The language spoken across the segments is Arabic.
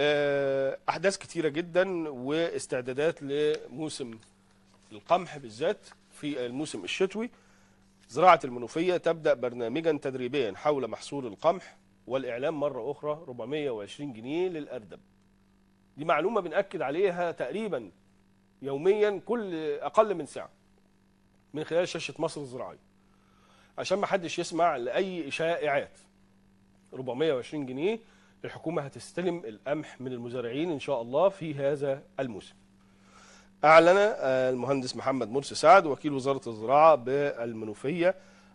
آه، احداث كتيره جدا واستعدادات لموسم القمح بالذات في الموسم الشتوي زراعه المنوفيه تبدا برنامجا تدريبيا حول محصول القمح والاعلان مره اخرى 420 جنيه للاردب دي معلومه بناكد عليها تقريبا يوميا كل اقل من ساعه من خلال شاشه مصر الزراعيه عشان ما حدش يسمع لاي شائعات 420 جنيه الحكومة هتستلم القمح من المزارعين إن شاء الله في هذا الموسم أعلن آه، المهندس محمد مرسي سعد وكيل وزارة الزراعة بالمنوفية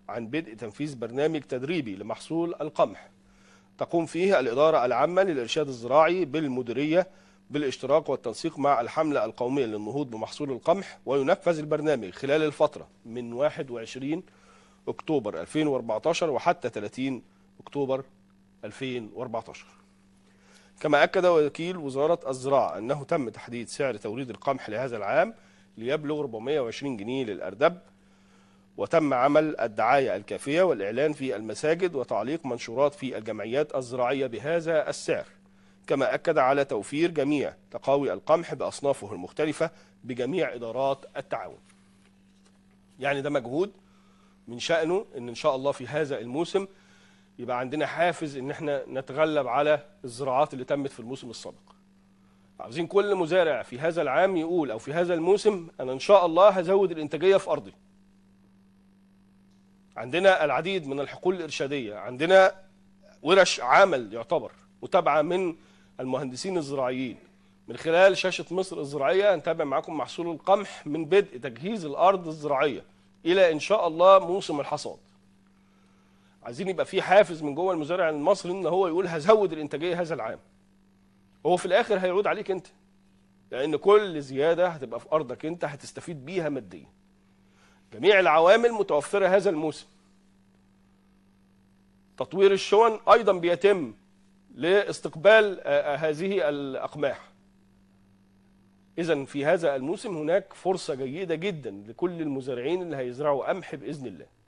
عن بدء تنفيذ برنامج تدريبي لمحصول القمح تقوم فيه الإدارة العامة للإرشاد الزراعي بالمديرية بالاشتراك والتنسيق مع الحملة القومية للنهوض بمحصول القمح وينفذ البرنامج خلال الفترة من 21 أكتوبر 2014 وحتى 30 أكتوبر 2014 كما أكد وكيل وزارة الزراعة أنه تم تحديد سعر توريد القمح لهذا العام ليبلغ 420 جنيه للأردب وتم عمل الدعاية الكافية والإعلان في المساجد وتعليق منشورات في الجمعيات الزراعية بهذا السعر كما أكد على توفير جميع تقاوي القمح بأصنافه المختلفة بجميع إدارات التعاون يعني ده مجهود من شأنه أن إن شاء الله في هذا الموسم يبقى عندنا حافز ان احنا نتغلب على الزراعات اللي تمت في الموسم السابق عاوزين كل مزارع في هذا العام يقول او في هذا الموسم انا ان شاء الله هزود الانتاجيه في ارضي عندنا العديد من الحقول الارشاديه عندنا ورش عمل يعتبر متابعه من المهندسين الزراعيين من خلال شاشه مصر الزراعيه هنتابع معاكم محصول القمح من بدء تجهيز الارض الزراعيه الى ان شاء الله موسم الحصاد عايزين يبقى في حافز من جوه المزارع المصري ان هو يقول هزود الانتاجيه هذا العام هو في الاخر هيعود عليك انت لان كل زياده هتبقى في ارضك انت هتستفيد بيها ماديا جميع العوامل متوفره هذا الموسم تطوير الشون ايضا بيتم لاستقبال آه، آه، هذه الاقماح اذا في هذا الموسم هناك فرصه جيده جدا لكل المزارعين اللي هيزرعوا قمح باذن الله